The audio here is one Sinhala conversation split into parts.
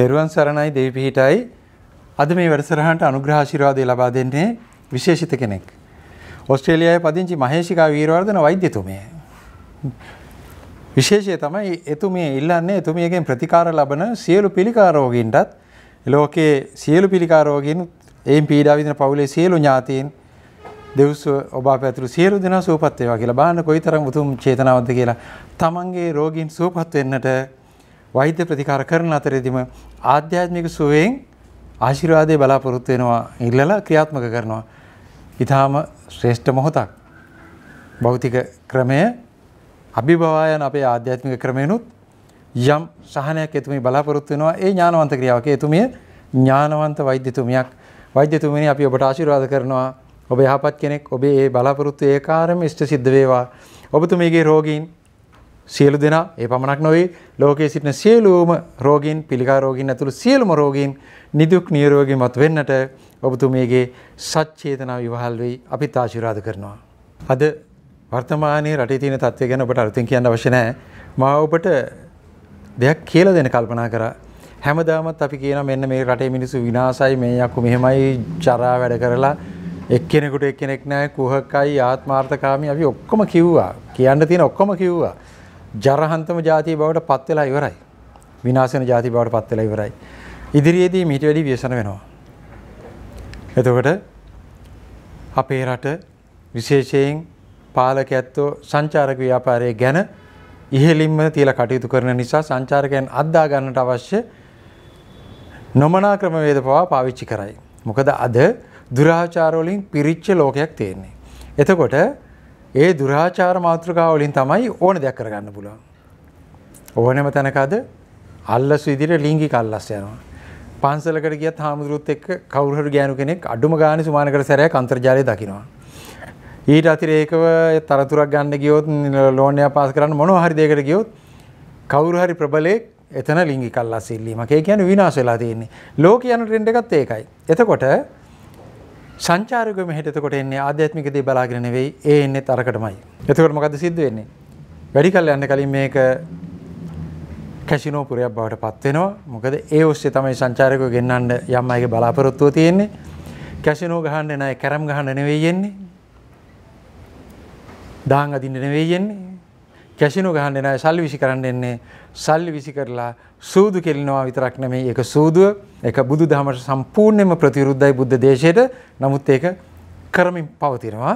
තෙරුවන් සරණයි දෙවි පිහිටයි. අද මේ වැඩසටහනට අනුග්‍රහ ආශිර්වාදය ලබා දෙන්නේ විශේෂිත කෙනෙක්. ඕස්ට්‍රේලියාවේ පදිංචි මහේෂිකා වීරවර්ධන වෛද්‍යතුමිය. විශේෂය තමයි එතුමිය ඉල්ලන්නේ එතුමියගෙන් ප්‍රතිකාර ලබන සියලු පිළිකා රෝගීන්ටත් ලෝකයේ සියලු පිළිකා රෝගීන් එයින් පීඩා විඳින පවුලේ සියලු ඥාතීන් දෙව්ස ඔබ අප ඇතුළු සියලු දෙනා සුවපත් වේවා කියලා බලන්න කොයිතරම් උතුම් චේතනාවක්ද කියලා තමන්ගේ රෝගීන් සුවපත් වෙන්නට වෛද්‍ය ප්‍රතිකාර කරන අතරෙදිම ආධ්‍යාත්මික සුවයෙන් ආශිර්වාදය බලාපොරොත්තු වෙනවා ඉල්ලලා ක්‍රියාත්මක කරනවා. ඊටාම ශ්‍රේෂ්ඨ මොහොතක්. භෞතික ක්‍රමය අභිභවායන අපේ ආධ්‍යාත්මික ක්‍රමෙනුත් යම් සහනයක් එතුමිය බලාපොරොත්තු වෙනවා ඒ ඥානවන්ත ක්‍රියාවක එතුමිය ඥානවන්ත වෛද්‍යතුමියක් වෛද්‍යතුමනි අපි ඔබට ආශිර්වාද කරනවා ඔබ යහපත් කෙනෙක් ඔබේ ඒ බලාපොරොත්තු ඒකාරම ඉෂ්ට සිද්ධ වේවා ඔබතුමීගේ රෝගීන් සියලු දෙනා ඒ පමණක් නොවේ ලෝකයේ සිටින සියලුම රෝගීන් පිළිකාරෝගීන් ඇතුළු සියලුම රෝගීන් නිදුක් නිරෝගීමත් වෙන්නට ඔබතුමියගේ සච්චේතනාව ඉවහල් වෙයි අපිත් ආශිර්වාද කරනවා. අද වර්තමානයේ රටේ තියෙන තත්ත්වය ගැන ඔබට අලුතෙන් කියන්න අවශ්‍ය නැහැ. මා ඔබට දෙයක් කියලා දෙන්න කල්පනා කරා. හැමදාමත් අපි කියන මෙන්න මේ රටේ මිනිස්සු විනාසයි මේ යකු මෙහෙමයි චරා වැඩ කරලා එක්කෙනෙකුට එක්කෙනෙක් නැහැ කුහකයි ආත්මාර්ථකාමී අපි ඔක්කොම කිව්වා. කියන්න තියෙන ඔක්කොම කිව්වා. ජරහන්තම ජාතිය බවට පත් වෙලා ඉවරයි. විනාශ වෙන ජාතිය බවට පත් වෙලා ඉවරයි. ඉදිරියේදී මීට වැඩි ව්‍යසන වෙනවා. එතකොට අපේ රට විශේෂයෙන් පාලකයත්ෝ සංචාරක ව්‍යාපාරය ගැන ඉහලින්ම තියලා කටයුතු කරන නිසා සංචාරකයන් අද්දා ගන්නට අවශ්‍ය නොමනා ක්‍රමවේද පවා පාවිච්චි කරයි. මොකද අද දුරාචාරවලින් පිරිච්ච ලෝකයක් තියෙන්නේ. එතකොට ඒ දුරාචාර මාතෘකාවලින් තමයි ඕන දෙයක් කරගන්න පුළුවන්. ඕනෙම තැනකද අල්ලස් විදිහට ලිංගික අල්ලස් යනවා. පන්සලකට ගියත් හාමුදුරුවොත් එක්ක කවුරු හරි ගෑනු කෙනෙක් අඩුම ගානේ සුමානකට සැරයක් අන්තර්ජාලය දකිනවා. ඊට අතිරේකව තරතුරක් ගන්න ගියොත් ලෝන් එක පාස් කරන්න මොනවා හරි දෙයකට ගියොත් කවුරු හරි ප්‍රබලයෙක් එතන ලිංගික අල්ලස් ඉල්ලීමක්. ඒ කියන්නේ විනාශ වෙලා තියෙන්නේ. ලෝක යන ට්‍රෙන්ඩ් එකත් ඒකයි. එතකොට සංචාරකව මෙහෙට එතකොට එන්නේ ආධ්‍යාත්මික දේ බලාගෙන නෙවෙයි ඒ එන්නේ තරකටමයි. එතකොට මොකද්ද සිද්ධ වෙන්නේ? වැඩි කල් යන්න කලින් මේක කැසිනෝ පුරයක් බවට පත් වෙනවා. මොකද ඒ ඔස්සේ තමයි සංචාරකව ගෙන්නන්න යම් අයගේ බලාපොරොත්තුව තියෙන්නේ. කැසිනෝ ගහන්න නෑ කැරම් ගහන්න නෙවෙයි යන්නේ. දාන් අදින්න නෙවෙයි යන්නේ. කැසිනු ගහන්න නෑ සල්ලි විසි කරන්න එන්නේ සල්ලි විසි කරලා සූදු කෙලිනවා විතරක් නෙමේ එක සූදුව එක බුදු දහමට සම්පූර්ණයම ප්‍රතිරුද්ධයි බුද්ධ දේශයට නමුත් ඒක කරමින් පවතිනවා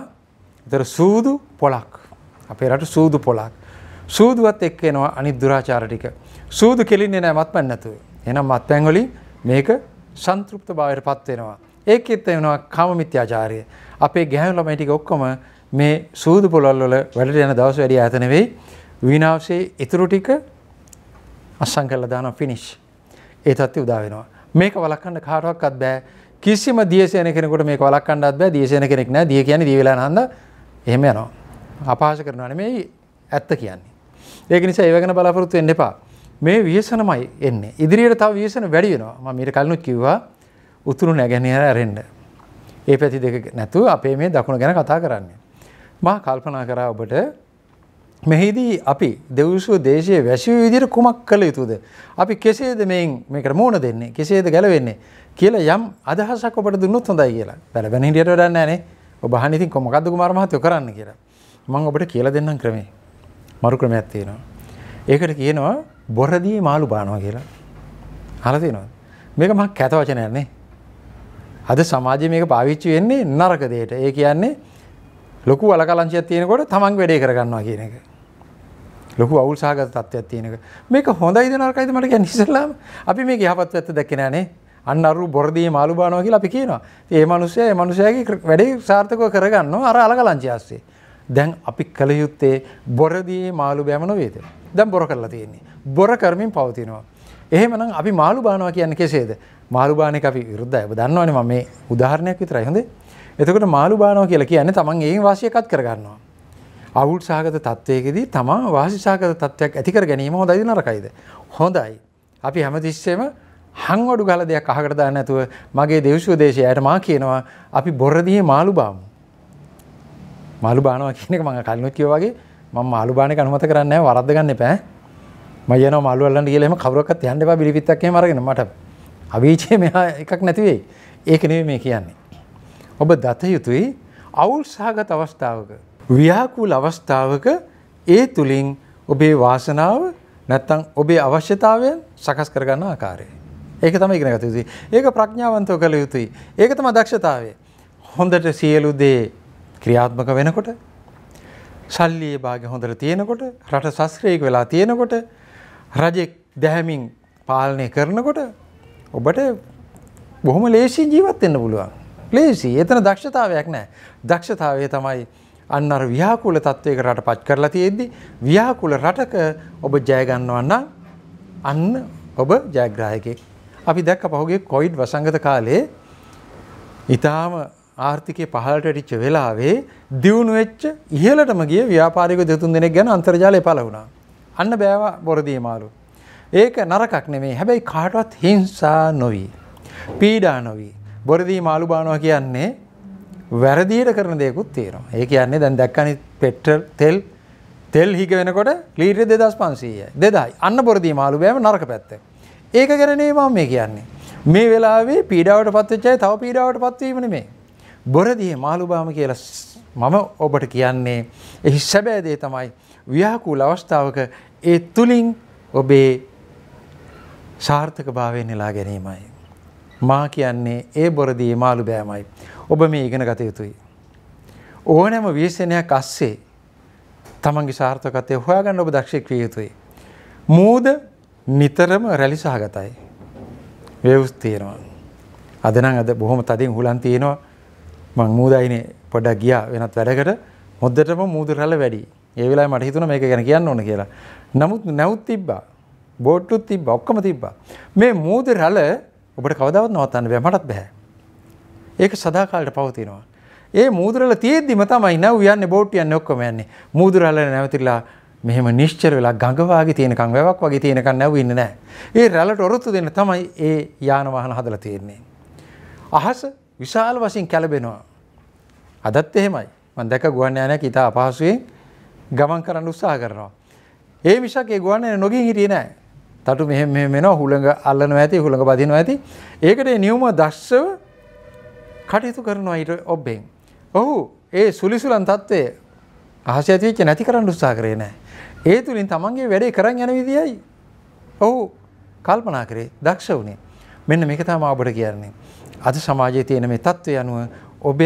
දර සූදු පොලක් අපේ රට සූදු පොලක් සූදුවත් එක් එනවා අනි දුරාචාර ටික සූදු කෙලින්නේ නෑ මත්පැන් නැතුව එනම් මත්පැන්වලින් මේක සන්තෘප්ත භාවයට පත්වෙනවා ඒකෙත් එනවා කාම මිත්‍යාචාරය අපේ ගැහැණු ළමයි ටික ඔක්කොම මේ සූදු පොළල් වල වැඩට යන දවස් වැඩි ඈත නෙවෙයි විනාශයේ ඉතුරු ටික අස්සම් කරලා දානවා ෆිනිෂ්. ඒ තත්ත්වය උදා වෙනවා. මේක වළක්වන්න කාටවත් බෑ. කිසිම දියසේන කෙනෙකුට මේක වළක්වන්නත් බෑ. දියසේන කෙනෙක් නෑ. දිය කියන්නේ දිය වෙලා නහන්ද එහෙම යනවා. අපහාස කරනවා නෙමෙයි ඇත්ත කියන්නේ. ඒක නිසා ඒව ගැන බලාපොරොත්තු වෙන්න එපා. මේ ව්‍යසනමයි එන්නේ. ඉදිරියට තව ව්‍යසන වැඩි වෙනවා. මම ඊට කලිනුත් කිව්වා උතුරු නැගෙනහිර ඇරෙන්න. ඒ පැති දෙක නැතුව අපේ මේ දකුණ ගැන කතා කරන්නේ. මා කල්පනා කරා ඔබට මෙහිදී අපි දෙවසූ දේශය වැසිය විදිර කුමක් කළ යුතුද. අපි කෙසේද මෙයින් මේකට මෝන දෙන්නේ කෙසේද ගැලවෙන්නේ කියලා යම් අදහසක් ඔබට දුන්නොත් හොඳයි කියලා බැලබැන හිටියට වැඩන්න ෑනේ ඔබහනිතින් කොමකක්ද කුමාරමහතය කරන්න කියලා මං ඔබට කියල දෙන්නම් ක්‍රමේ මරු ක්‍රමයක් තියෙනවා. ඒකට කියනවා බොරදී මාළු බානවා කියලා හලතිනවා. මේක මක් කැත වචනයන්නේ. අද සමාජය මේක පාවිච්චි වෙන්නේ නරක දේට ඒ කියන්නේ ලොකු වලකලංචයක් තියෙනකොට තමන් වැඩේ කරගන්නවා කියන එක. ලොකු අවුල් සහගත තත්ත්වයක් තියෙනක. මේක හොඳයිද නරකයිද මට කියන්න ඉස්සෙල්ලාම අපි මේක යහපත් පැත්ත දැක්කේ නෑනේ. අන්න අරු බොරදී මාළු බානවා කියලා අපි කියනවා. ඒ මනුස්සයා ඒ මනුස්සයාගේ වැඩේ සාර්ථකව කරගන්නවා අර අලකලංචිය ASCII. දැන් අපි කල යුත්තේ බොරදී මාළු බෑම නෝවේද? දැන් බොර කරලා තියෙන්නේ. බොර කරමින් පවතිනවා. එහෙමනම් අපි මාළු බානවා කියන්නේ කෙසේද? මාළු බාන එක අපි විරුද්ධයි. ඔබ දන්නවනේ මම මේ උදාහරණයක් විතරයි හොඳේ. එතකොට මාළු බානෝ කියලා කියන්නේ තමන් ඒ වාසියකත් කරගන්නවා. අවුල් සහගත තත්ත්වයකදී තමා වාසි සහගත තත්ත්වයක් ඇති කර ගැනීම හොඳයිද නරකයිද? හොඳයි. අපි හැමතිස්සෙම හංවඩු ගල දෙයක් අහකට දාන්න නැතුව මගේ දේශුව දේශය ඇයට මා කියනවා අපි බොරදිහේ මාළු බාමු. මාළු බානවා කියන එක මම කලිනුත් කිව්වා වගේ මම මාළු බාන එක අනුමත කරන්නේ නැහැ වරද්ද ගන්න එපා. මම යනවා මාළු අල්ලන්න කියලා එහෙම කවුරක්වත් යන්න එපා බිලිපිත්තක් එහෙම අරගෙන මට අවීචේ මෙහා එකක් නැති වෙයි. ඒක නෙවෙයි මේ කියන්නේ. ඔබ දත යුතුයි අවුල් සහගත අවස්ථාවක. ව්‍යාකූල අවස්ථාවක ඒ තුළින් ඔබේ වාසනාව නැත්තං ඔබේ අවශ්‍යතාවයන් සකස් කරගන්න ආකාරය. ඒක තම ඉගෙන ගත යුතුයි ඒක ප්‍රඥාවන්තව කළ යුතුයි ඒක තම දක්ෂතාවය. හොඳට සියලු දේ ක්‍රියාත්මක වෙනකොට සල්ලිය භාග හොඳට තියෙනකොට රට සස්ත්‍රයක වෙලා තියෙනකොට රජෙක් දැහැමින් පාලනය කරනකොට ඔබට බොහොම ලේසින් ජීවත් වෙන්න පුළුවන්. ලේසි එතන දක්ෂතාවයක් නෑ. දක්ෂතාවය තමයි අන්න අර ව්‍යාකූල තත්ත්වයක රට පච් කරලා තියෙද්දි ව්‍යාකූල රටක ඔබ ජයගන්නවා නම් අන්න ඔබ ජයග්‍රාහකෙක්. අපි දැක්ක පහුගේ කොයිඩ් වසංගත කාලේ ඊටාම ආර්ථිකය පහළට වැටිච්ච වෙලාවේ දියුණු වෙච්ච ඉහළටම ගිය ව්‍යාපාරිකයෝ දෙතුන් දෙනෙක් ගැන අන්තර්ජාලය පළ වුණා. අන්න බෑවා බොරදී මාළු. ඒක නරකක් නෙමේ. හැබැයි කාටවත් හිංසා නොවි. පීඩා නොවි. බොරදී මාළු බානවා කියන්නේ වැරදියට කරන දෙයකුත් තියෙනවා. ඒ කියන්නේ දැන් දැක්කනි පෙට්‍රල් තෙල් තෙල් හිග වෙනකොට ලීටර් 2500යි. 2000යි. අන්න බොරදී මාළු බෑම නරක පැත්ත. ඒක ගැන නෙවෙයි මම මේ කියන්නේ. මේ වෙලාවේ පීඩාවට පත්වෙච්ච අය තව පීඩාවට පත්වීම නෙමෙයි. බොරදී මාළු බාම කියලා මම ඔබට කියන්නේ එහි සැබෑ දේ තමයි ව්‍යාකූල අවස්ථාවක ඒ තුලින් ඔබේ සාර්ථකභාවය නෙලා ගැනීමයි. මා කියන්නේ ඒ බොරදී මාළු බෑමයි. ඔබ මේ ඉගෙන ගත යුතුයි. ඕනෑම වේශනයක් අස්සේ තමන්ගේ සාර්ථකතය හොයාගන්න ඔබ දක්ෂයක් විය යුතුයි. මූද නිතරම රැලි සහගතයි. වේවුස් තියෙනවා. අද නම් අද බොහොම තදින් හුලන් තියෙනවා. මං මූදයිනේ පොඩක් ගියා වෙනත් වැඩකට. මොද්දටම මූද රැළ වැඩි. ඒ වෙලාවේ මට හිතුණා මේක ගැන කියන්න ඕන කියලා. නමුත් නැවුත් තිබ්බා. බෝට්ටුත් තිබ්බා. ඔක්කොම තිබ්බා. මේ මූද රැළ ඔබට කවදවත් නවත්තන්න බෑ මටත් බෑ. ඒක සදාකාලට පවතිනවා. ඒ මුදුරල තියෙද්දිම තමයි නව යන්නේ බෝට් යන්නේ ඔක්කොම යන්නේ. මුදුරල නැවතිලා මෙහෙම නිශ්චල වෙලා ගඟවාගේ තියෙනකම් වැවක් වගේ තියෙනකම් නැවෙන්නේ නැහැ. ඒ රැළට ඔරොත්තු දෙන්න තමයි ඒ යාන වාහන හදලා තියෙන්නේ. අහස විශාල වශයෙන් කැළඹෙනවා. අදත් එහෙමයි. මම දැක ගුවන් යානයක් ඊට අපහසුයෙන් ගමන් කරන්න උත්සාහ කරනවා. ඒ මිසක් ඒ ගුවන් යානය නොගින් හිටියේ නැහැ. තටු මෙහෙම මෙහෙම වෙනවා හුළඟ අල්ලනවා ඇති හුළඟ බදිනවා ඇති. ඒකට ඒ නියම දක්ෂව කටයුතු කරනවා ඊට ඔබෙන්. ඔහු ඒ සුලිසුලන් తත්වයේ අහස ඇති වෙච්ච නැති කරන්න උත්සාහ කරේ නැහැ. ඒ තුලින් තමන්ගේ වැඩේ කරන් යන විදියයි ඔහු කල්පනා කරේ දක්ෂ වුණේ. මෙන්න මේක තමයි ඔබට කියන්නේ. අද සමාජයේ තියෙන මේ தত্ত্বය අනුව ඔබ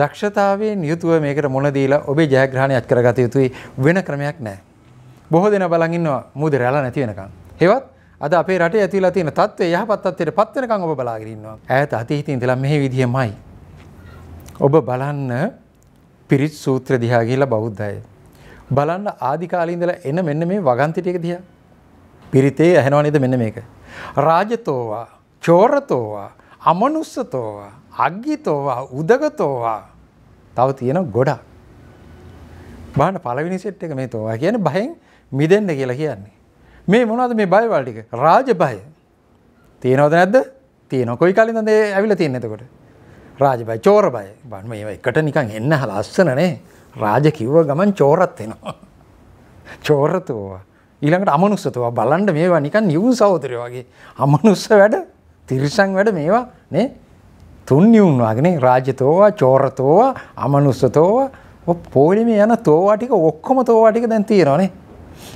දක්ෂතාවයෙන් යුතුව මේකට මොන දීලා ඔබේ ජයග්‍රහණයක් කරගත යුතුයි වෙන ක්‍රමයක් නැහැ. බොහෝ දෙනා බලන් ඉන්නවා මුද රැළ නැති වෙනකන්. හෙවත් අද අපේ රට ඇතිලා තියෙන තත්ත්වය යහපත් තත්ත්වයට පත් වෙනකන් ඔබ බලාගෙන ඉන්නවා. ඈත අතීතයේ ඉඳලා මේ විදිහමයි. ඔබ බලන්න පිරිත් සූත්‍ර දිහා ගිහිල්ලා බෞද්ධය. බලන්න ආදි කාලේ ඉඳලා එන මෙන්න මේ වගන්ති ටික දිහා. පිරිතේ ඇහෙනව නේද මෙන්න මේක. රාජතෝවා, චෝරතෝවා, අමනුස්සතෝවා, අග්ගිතෝවා, උදගතෝවා. තව තියෙන ගොඩක්. බාන පළවෙනි සෙට් එක මේ තෝවා කියන්නේ බයෙන් මිදෙන්න කියලා කියන්නේ. මේ මොනද මේ බයවල් ටික රාජ බය තියෙනවද නැද්ද තියෙන කොයි කලින්ද දේ ඇවිල තියෙන එතකොට රාජ බය චෝර බය බන් මේ එකට නිකන් එන්න ලස්සනනේ රාජ කිව්ව ගමන් චෝරත් වෙනවා චෝරතෝවා ඊළඟට අමනුස්සතවා බලන්ඩ මේවා නිකන් නිවුන් සහෝදරය වගේ අමනුස්ස වැඩ තිරිසං වැඩ මේවා නේ තුන් නිවුන් වගනේ රාජතෝවා චෝරතෝවා අමනුස්සතෝවා පෝලිමේ යන තෝවාටික ඔක්කොම තෝවාටික දැන් තියෙනවානේ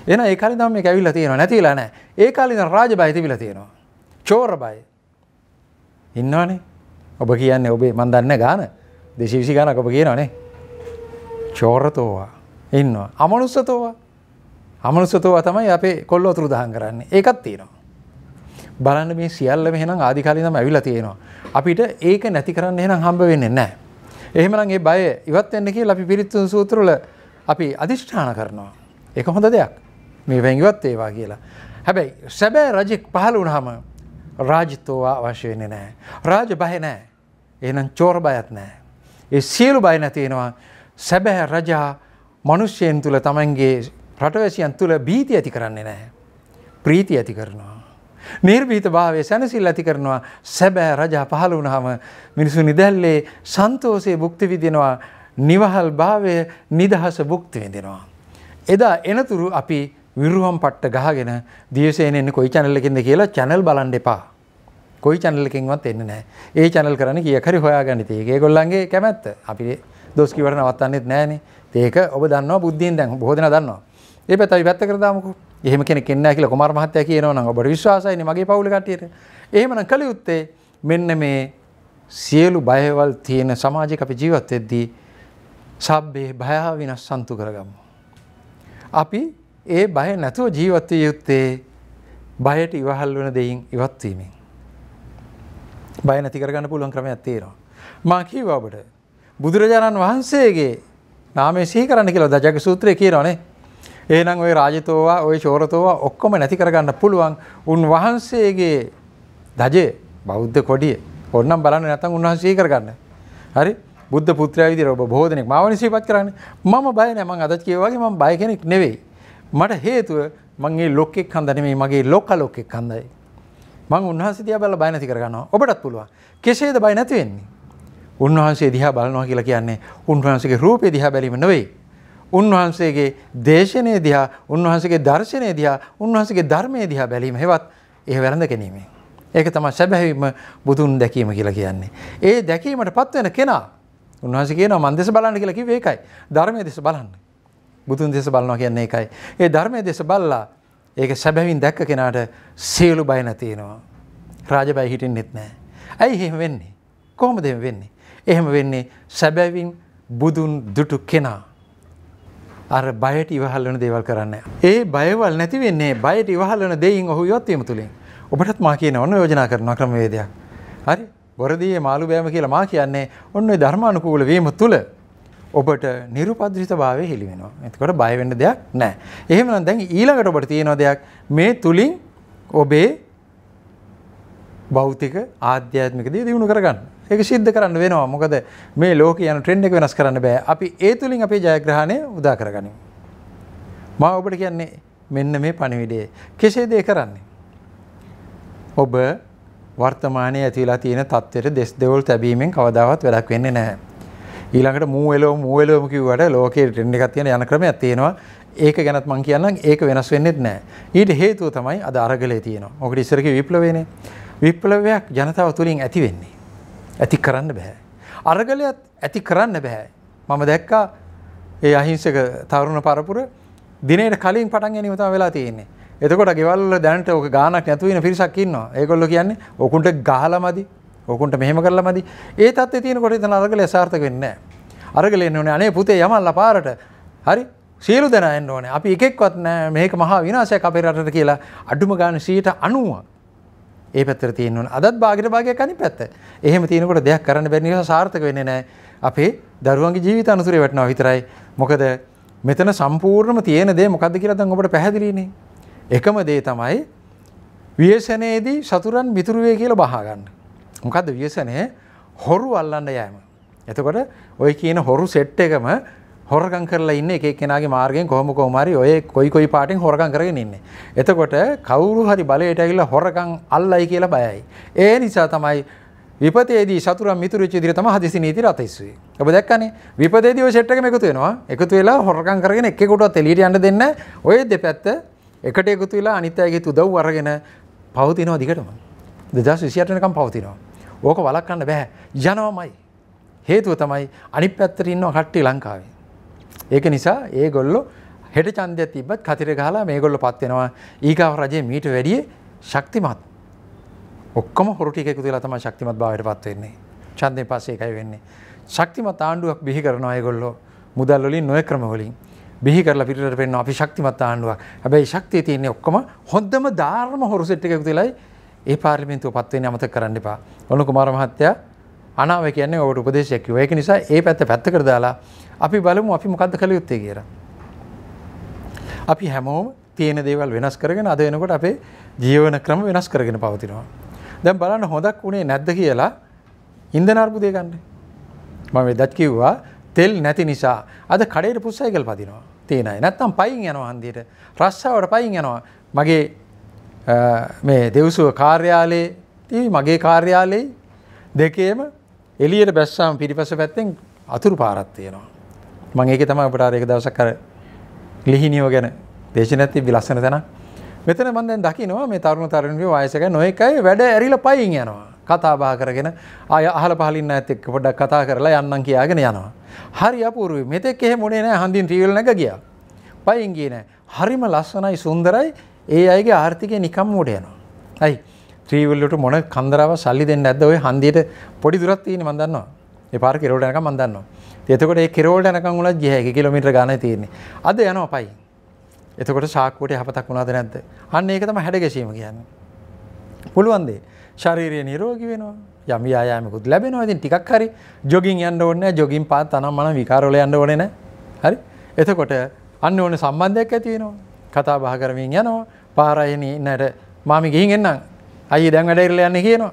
එන ඒ කාලේ තමයි මේක ඇවිල්ලා තියෙනවා නැතිලා නැහැ. ඒ කාලේ ඉඳන් රාජබය තිබිලා තියෙනවා. චෝර බය. ඉන්නවනේ. ඔබ කියන්නේ ඔබේ මන් දන්නේ ගාන. 220 ගානක් ඔබ කියනවනේ. චෝරතෝවා. ඉන්නවා. අමනුස්සතෝවා. අමනුස්සතෝවා තමයි අපේ කොල්ල අතුරු දහන් කරන්නේ. ඒකත් තියෙනවා. බලන්න මේ සියල්ල මෙහෙනම් ආදි කාලේ ඉඳන් ඇවිල්ලා තියෙනවා. අපිට ඒක නැති කරන්න එහෙනම් හම්බ වෙන්නේ නැහැ. එහෙමනම් ඒ බය ඉවත් වෙන්න කියලා අපි පිරිත්තුන් සූත්‍ර වල අපි අදිෂ්ඨාන කරනවා. ඒක හොඳ දෙයක් මේ වැංගිවත් ඒවා කියලා. හැබැයි සැබෑ රජෙක් පහළ වුණහම රාජිතෝවා අවශ්‍යවෙන්නේ නෑ. රාජ බහි නෑ එනම් චෝර බයත් නෑ. ඒ සියලු බය නැතිෙනවා සැබැහැ රජා මනුෂ්‍යයෙන් තුළ තමන්ගේ රටවැසියන් තුළ බීති ඇති කරන්නේ නෑ. ප්‍රීති ඇති කරනවා. නිර්භීත භාවය සැනසිල් ඇති කරනවා සැබෑ රජා පහළ වුණහම මිනිසු නිදැල්ලේ සන්තෝසය භුක්තිවිදිනවා නිවහල් භාවය නිදහස භුක්තිවිදිනවා. එදා එනතුරු අපි විරුහම් පට්ට ගහගෙන දියසේන එන්න කොයි චැනල්ලකින්ද කියලා චැනල් බලන්ඩ එපා කොයි චැනල්ලකින්වත් එන්න නෑ ඒ චැනල් කරන කියකරි හොයා ගනිත ඒ ගොල්ලන්ගේ කැමැත්ත අපි දොස්කිවට නවත්තන්නෙත් නෑන ඒක ඔබ දන්න බුද්ධියෙන් දැන් බෝධන දන්නවා ඒ පැතයි පැත්ත කරදාමකු එහම කෙන කෙන්න කියල කොමර මහත්තය කියනවන ඔබට විශ්වාසයන මගේ පවුලිකටයට ඒමන කළ යුත්තේ මෙන්න මේ සියලු බයවල් තියෙන සමාජක අපි ජීවත් එද්දී සබ්බේ භයාවිනස් සන්තු කරගම්ම අපි ඒ බය නැතුව ජීවත්වය යුත්තේ බයට ඉවහල් වන දෙයින් ඉවත්වීමෙන්. බය නැති කරගන්න පුළුවන් ක්‍රමයක් තියෙනවා. මා කිව්වා ඔබට බුදුරජාණන් වහන්සේගේ නාමය සිහි කරන්න කියලා දජක සූත්‍රය කියනවානේ. එහෙනම් ওই රාජිතෝවා ওই ශෝරතෝවා ඔක්කොම නැති කරගන්න පුළුවන් උන් වහන්සේගේ දජේ බෞද්ධ කොඩිය. ඕනනම් බලන්න නැත්නම් උන්වහන්සේ සිහි කරගන්න. හරි? බුද්ධ පුත්‍රයා විදිහට ඔබ බොහෝ දෙනෙක් මාව නිසීපත් කරන්නේ. මම බය නැහැ. මම අදත් කිව්වා වගේ මම බය කෙනෙක් නෙවෙයි. මට හේතුව මං මේ ලොක්ෙක් හඳ නෙමෙයි මගේ ලොක්ක ලොක්ෙක් හඳයි. මං උන්වහන්සේ දිහා බලලා බය නැති කරගන්නවා. ඔබටත් පුළුවන්. කෙසේද බය නැති වෙන්නේ? උන්වහන්සේ දිහා බලනවා කියලා කියන්නේ උන්වහන්සේගේ රූපය දිහා බැලීම නෙවෙයි. උන්වහන්සේගේ දේශනය දිහා උන්වහන්සේගේ දර්ශනය දිහා උන්වහන්සේගේ ධර්මය දිහා බැලීම හෙවත් ඒ වැරඳ ගැනීමේ. ඒක තමයි සැබැවින්ම බුදුන් දැකීම කියලා කියන්නේ. ඒ දැකීමට පත්වෙන කෙනා උන්වහන්සේ කියනවා මන් දෙස බලන්න කියලා කිව්වේ ඒකයි. ධර්මයේ දෙස බලන්න. බුදුන් දෙස බලනවා කියන්නේ ඒකයි. ඒ ධර්මයේ දෙස බලලා ඒක සැබවින් දැක්ක කෙනාට සියලු බය නැති වෙනවා. රාජබය හිටින්නෙත් නැහැ. ඇයි එහෙම වෙන්නේ? කොහොමද එහෙම වෙන්නේ? එහෙම වෙන්නේ සැබවින් බුදුන් දුටු කෙනා අර බයට ඉවහල් වෙන දේවල් කරන්නේ. ඒ බයවල් නැති වෙන්නේ බයට ඉවහල් වෙන දෙයින් ඔහු යොත් වීම තුලින්. ඔබටත් මා කියන ඔන්න යෝජනා කරනවා ක්‍රමවේදයක්. හරි? වරදියේ මාළු බෑම කියලා මා කියන්නේ ඔන්න ඔය ධර්මානුකූල වීම තුළ ඔබට නිර්පද්‍රිතභාවය හෙළි වෙනවා. එතකොට බය වෙන්න දෙයක් නැහැ. එහෙමනම් දැන් ඊළඟට ඔබට තියෙන දෙයක් මේ තුලින් ඔබේ භෞතික ආධ්‍යාත්මික දේ දිනු කරගන්න. ඒක සිද්ධ කරන්න වෙනවා. මොකද මේ ලෝකේ යන ට්‍රෙන්ඩ් එක වෙනස් කරන්න බෑ. අපි ඒ තුලින් අපේ ජයග්‍රහණය උදා කරගනිමු. මම ඔබට කියන්නේ මෙන්න මේ පණිවිඩය. කෙසේද ඒ කරන්නේ? ඔබ වර්තමානයේ ඇතිලා තියෙන තත්ත්වයට දෙස් දෙවල් තැබීමෙන් කවදාවත් වැඩක් වෙන්නේ නැහැ. ඊළඟට මූ එලෝ මූ එලෝම කිව්වට ලෝකයේ ට්‍රෙන්ඩ් එකක් තියෙන යන ක්‍රමයක් තියෙනවා. ඒක ගැනත් මම කියන්නම් ඒක වෙනස් වෙන්නේ නැහැ. ඊට හේතුව තමයි අද අරගලේ තියෙනවා. ඔකට ඉස්සර කිව්ව විප්ලවයනේ. විප්ලවයක් ජනතාව තුලින් ඇති වෙන්නේ. ඇති කරන්න බෑ. අරගලයක් ඇති කරන්න බෑ. මම දැක්කා ඒ අහිංසක තරුණ පරපුර දිනේට කලින් පටන් ගැනීම තමයි වෙලා තියෙන්නේ. එතකොට ගෙවල් දැනට ඕක ගානක් නැතුවෙන පිරිසක් ඉන්නවා. ඒගොල්ලෝ කියන්නේ ඔකුන්ට ගහලා මදි. ඔකුන්ට මෙහෙම කරලා මදි. ඒ තත්ත්වේ තියෙනකොට ඉතින් අරගලේ සාර්ථක වෙන්නේ නැහැ. අරගලේ එන්න ඕනේ අනේ පුතේ යමල්ලා පාරට. හරි. සියලු දෙනා එන්න ඕනේ. අපි එකෙක්වත් නැහැ. මේක මහා විනාශයක් අපේ රටට කියලා අඩුම ගාන 90 ඒ පැත්තට තියෙන්න ඕනේ. අදත් භාගයට භාගයක් අනිත් පැත්ත. එහෙම තියෙනකොට දෙයක් කරන්න බැරි නිසා සාර්ථක වෙන්නේ නැහැ. අපේ දරුවන්ගේ ජීවිත අනුසුරේ වටනවා විතරයි. මොකද මෙතන සම්පූර්ණම තියෙන දේ මොකද්ද කියලා දැන් ඔබට පැහැදිලිනේ. එකම දේ තමයි ව්‍යසනයේදී සතුරන් මිතුරු වේ කියලා බහා ගන්න. මොකද්ද ව්‍යසනය? හොරු අල්ලන්න යෑම. එතකොට ඔය කියන හොරු සෙට් එකම හොරගම් කරලා ඉන්නේ එක එක්කෙනාගේ මාර්ගයෙන් කොහොම කොහොම හරි ඔය කොයි කොයි පාටෙන් හොරගම් කරගෙන ඉන්නේ. එතකොට කවුරු හරි බලයට ඇවිල්ලා හොරගම් අල්ලයි කියලා බයයි. ඒ නිසා තමයි විපතේදී සතුරන් මිතුරු වෙච්ච විදිහට තමයි හදිසි නීති රට ඉස්සුවේ. ඔබ දැක්කනේ විපතේදී ওই සෙට් එකම එකතු වෙනවා. එකතු වෙලා හොරගම් කරගෙන එක්කෙකුටවත් එළියට යන්න දෙන්න ඔය දෙපැත්ත එකට එකතු වෙලා අනිත්‍යයගේ උදව් අරගෙන පවතිනවා දිගටම. 2028 වෙනකම් පවතිනවා. ඕක වළක්වන්න බෑ. යනවාමයි. හේතුව තමයි අනිත් පැත්තට ඉන්නවා කට්ටිය ලංකාවේ. ඒක නිසා ඒගොල්ලෝ හෙට ඡන්දය තිබ්බත් කතිර ගහලා මේගොල්ලෝ පත් වෙනවා. ඊගාව රජයේ මීට වැඩිය ශක්තිමත්. ඔක්කොම හොරු ටික එකතු වෙලා තමයි ශක්තිමත් භාවයට පත් වෙන්නේ. ඡන්දයෙන් පස්සේ ඒකයි වෙන්නේ. ශක්තිමත් ආණ්ඩුවක් බිහි කරනවා ඒගොල්ලෝ. මුදල් වලින් නොය ක්‍රම වලින්. බිහි කරලා පිටට පෙන්න අපි ශක්තිමත් ආණ්ඩුවක් හැබැයි ශක්තිය තියන්නේ ඔක්කොම හොද්දම ධර්ම හොරු සෙට් එකක තියලායි ඒ පාර්ලිමේන්තුව පත් වෙන්නේ අමතක කරන්න එපා. ඔන්න කුමාර මහත්තයා අනාව කියන්නේ ඔබට උපදේශයක් කිව්වා. ඒක නිසා ඒ පැත්ත පැත්තකට දාලා අපි බලමු අපි මොකද්ද කළ යුත්තේ කියලා. අපි හැමෝම තියෙන දේවල් වෙනස් කරගෙන අද වෙනකොට අපේ ජීවන ක්‍රම වෙනස් කරගෙන පවතිනවා. දැන් බලන්න හොදක් උනේ නැද්ද කියලා ඉන්ධන අර්බුදය ගන්න. මම එදත් කිව්වා තෙල් නැති නිසා අද කඩේට පුස්සයිකල් පදිනවා. තියෙනයි නැත්තම් පයින් යනවා හන්දියට රශ්ාවට පයින් යනවා මගේ මේ දෙවසුව කාර්යාලයේ මගේ කාර්යාලයේ දෙකේම එලියට බැස්සාම පිරිපස පැත්තෙන් අතුරු පාරත් තියෙනවා මං ඒක තම අපට අරක දවසක් කර ලිහිනියෝ ගැන දේශනැති විලස්සන තැන මෙතන මන්දැන් දකිනවා මේ තරුණ තරුණගේ වයසක නොයකයි වැඩ ඇරිල පයින් යනවා කතා බා කරගෙන අය අහල පහලින්න ඇතෙක් පොඩක් කතා කරලා යන්නම් කියාගෙන යනවා හරි අපූරුවයි මෙතෙක් එහෙ මොනේ නෑ හඳින් ත්‍රීවල් නැග ගියා පයින් ගියේ නෑ හරිම ලස්සනයි සුන්දරයි ඒ අයගේ ආර්ථිකය නිකම් උඩ යනවා අයි ත්‍රීවල්ලට මොන කන්දරාව සල්ලි දෙන්න නැද්ද ඔය හන්දියට පොඩි දුරක් තියෙන මන් දන්නවා ඒ පාර කෙරවලට යනකම් මන් දන්නවා එතකොට ඒ කෙරවලට යනකම් උලත් ගිය හැකි කිලෝමීටර ගානක් තියෙන්නේ අද යනවා පයින් එතකොට සාක්කුවට යහපතක් වුණාද නැද්ද අන්න ඒක තමයි හැඩගැසීම කියන්නේ පුළුවන් දේ ශාරීරිය නිරෝගී වෙනවා යමියායාමකුත් ලැබෙනවා ඉතින් ටිකක් හරි ජොගින් යන්න ඕන්න ජොගින් පාත් තනම් මන විකාරවල යන්න ඕනෙන හරි එතකොට අන්න ඕන සම්බන්ධයක් ඇතිවෙනවා කතා බහ කරමින් යනවා පාරයන නට මාමි ගිහින් එන්නම් අයි දැන් වැඩඉරල යන්න කියනවා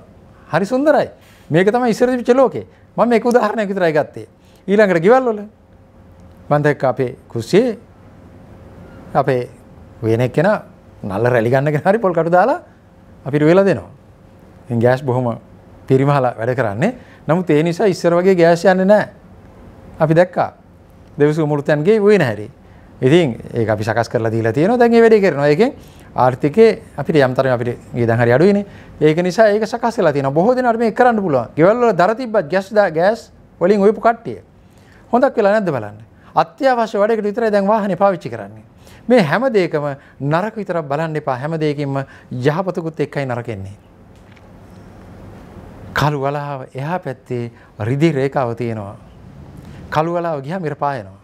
හරි සුන්දරයි මේක තම ඉස්සරදිිච ලෝකේ මම එක උදාහරණය විතරයි ගත්තේ ඊළඟට ගිවල්ලොල බන්ධක් අපේ කුස්සේ අපේ වෙනෙක් කෙන නල්ල රැලිගන්න හරි පොල්කට දාලා අපිට වෙලා දෙනවා ගෑස් බොහොම පිරිමහලා වැඩ කරන්නේ නමුත් ඒ නිසා ඉස්සර වගේ ගෑස් යන්නේ නැහැ. අපි දැක්කා. දෙවසු මුළු තැන්ගේ වෙන හැරි. ඉතින් ඒක අපි සකස් කරලා දීලා තියෙනවා. දැන් ඒ වැඩේ කරනවා. ඒකෙන් ආර්ථිකේ අපිට යම් තරම් අපිට ගියදන් හරි අඩුයිනේ. ඒක නිසා ඒක සකස් කරලා තියෙනවා. බොහෝ දෙනාට මේක කරන්න පුළුවන්. ගෙවල් වල දර තිබ්බත් ගෑස් ගෑස් වලින් ඔයපු කට්ටිය. හොඳක් වෙලා නැද්ද බලන්න. අත්‍යවශ්‍ය වැඩකට විතරයි දැන් වාහනේ පාවිච්චි කරන්නේ. මේ හැම දෙයකම නරක විතරක් බලන්න එපා. හැම දෙයකින්ම යහපතකුත් එක්කයි නරකෙන්නේ. කළු වලාව එහා පැත්තේ රිදි රේකාව තියෙනවා. කළු වලාව ගිහම ඉර පායනවා.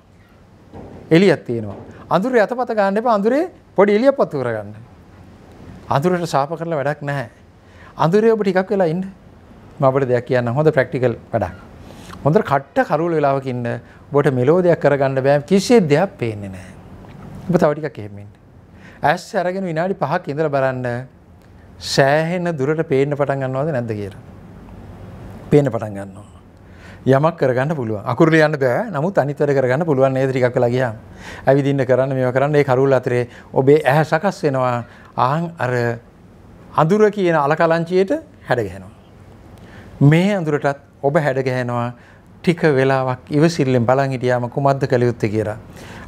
එළියක් තියෙනවා. අඳුරේ අතපත ගන්න එපා අඳුරේ පොඩි එළියක් පත්තු කරගන්න. අඳුරට ශාප කරලා වැඩක් නැහැ. අඳුරේ ඔබ ටිකක් වෙලා ඉන්න. මම ඔබට දෙයක් කියන්න හොඳ ප්‍රැක්ටිකල් වැඩක්. හොඳට කට්ට කරුවල වෙලාවක ඉන්න ඔබට මෙලෝ දෙයක් කරගන්න බෑ කිසි දෙයක් පේන්නේ නැහැ. ඔබ තව ටිකක් එහෙම ඉන්න. ඇස් අරගෙන විනාඩි 5ක් ඉඳලා බලන්න සෑහෙන දුරට පේන්න පටන් ගන්නවද නැද්ද කියලා. පේන පටන් ගන්නවා. යමක් කරගන්න පුළුවන් අකුරල යන්න බෑ නමුත් අනිතර කරගන්න පුළුවන් ඒදිරිකක් ලගිය ඇවිදින්න කරන්න මෙම කරන්න ඒ කරුල් අතරේ ඔබේ ඇහැ සකස් වෙනවා ආන් අර අඳුර කියන අලකලංචියයට හැඩගැහෙනවා. මේ අඳුරටත් ඔබ හැඩගැහෙනවා ටික වෙලාවක් ඉවසිල්ලෙන් බලන් හිටියාම කුමද්ද කළ යුත්තේ කියලා.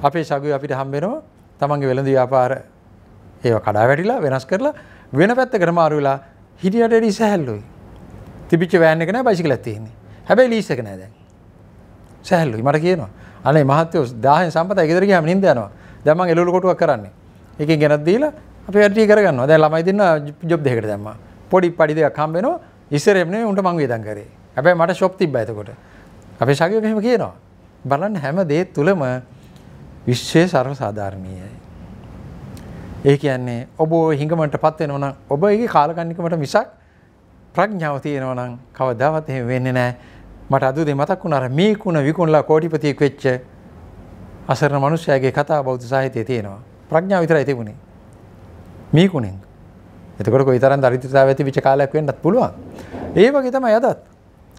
අපේ සගුව අපිට හම්බෙනවා තමන්ගේ වෙළඳ ව්‍යාපාර ඒව කඩා වැටිලා වෙනස් කරලා වෙන පැත්තකට මාරු වෙලා හිටියට එඩි සැහැල්ලුයි. තිබිච්ච වෑන්නකන පයිසික ලැතියෙන්නේ හැබැයි ලිස්සක නෑ දැන් සැහල්ලුයි මට කියනවා අනේ මහත්තයෝ දාහය සම්පත ගෙදරගේ හම නින්දයනවා දැම එලු කොටුවක් කරන්නේ එක ගැත් දීල අප වැටි කරගන්න දැ ළමයි දෙන්න ජොබ් දෙකට දැම්ම පොඩි පඩි දෙයක් කම්බෙනවා ඉස්සරෙන්නේ උන්ට මංගේ දන් කරේ හැබැයි මට ශොප් තිබ ඇතකොට අපේ ශකය මෙහෙම කියනවා බලන්න හැම දේ තුළම විශ්වය සර්ව සාධාරණීයයි ඒ කියන්නේ ඔබ හිඟමට පත්වෙන ඕන ඔබ ඒ කාලකන්නිකමට මිසක් ප්‍රඥාව තියෙනවා නම් කවදාවත් එහෙම වෙන්නේ නැහැ. මට අද උදේ මතක් වුණා අර මේකුණ විකුණලා කෝටිපතියෙක් වෙච්ච අසරණ මිනිස්සයාගේ කතා බෞද්ධ සාහිත්‍යයේ තියෙනවා. ප්‍රඥාව විතරයි තිබුණේ. මේකුණෙන්. එතකොට කොයිතරම් දරිද්‍රතාවය තිබිච්ච කාලයක් වෙන්නත් පුළුවන්. ඒ වගේ තමයි අදත්.